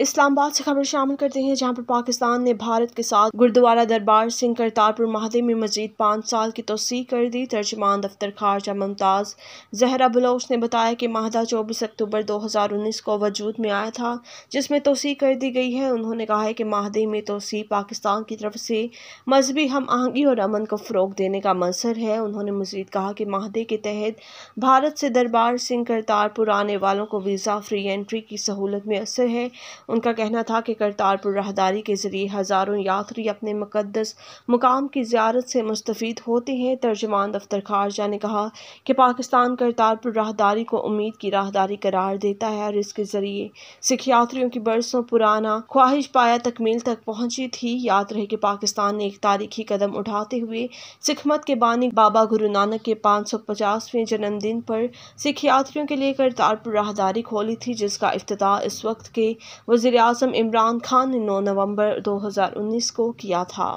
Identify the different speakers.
Speaker 1: इस्लामाबाद से खबर शामिल करते हैं जहां पर पाकिस्तान ने भारत के साथ गुरुद्वारा दरबार सिंह करतारपुर माहे में मजीद पाँच साल की तोसी कर दी तर्जमान दफ्तर खारजा मुमताज़ जहरा बलोच ने बताया कि माहदा चौबीस अक्टूबर 2019 को वजूद में आया था जिसमें तोसी कर दी गई है उन्होंने कहा है कि माहदे में तोसी पाकिस्तान की तरफ से मजहबी हम आहंगी और अमन को फ़रोग देने का मंसर है उन्होंने मजीद कहा कि माहदे के तहत भारत से दरबार सिंह करतारपुर आने वालों को वीज़ा फ्री एंट्री की सहूलत में असर है उनका कहना था कि करतारपुर राहदारी के ज़रिए हज़ारों यात्री अपने मुकदस मुकाम की ज्यारत से मुस्तफ़ होते हैं तर्जमान दफ्तर खारजा ने कहा कि पाकिस्तान करतारपुर राहदारी को उम्मीद की राहदारी करार देता है और इसके ज़रिए सिख यात्रियों की बरसों पुराना ख्वाहिश पाया तकमील तक पहुँची थी याद रहे कि पाकिस्तान ने एक तारीखी कदम उठाते हुए सिखमत के बानी बाबा गुरु नानक के पाँच सौ पचासवें जन्मदिन पर सिख यात्रियों के लिए करतारपुर राहदारी खोली थी जिसका अफ्त इस वक्त के वजीर अजम इमरान खान ने नौ नवंबर उन्नीस को किया था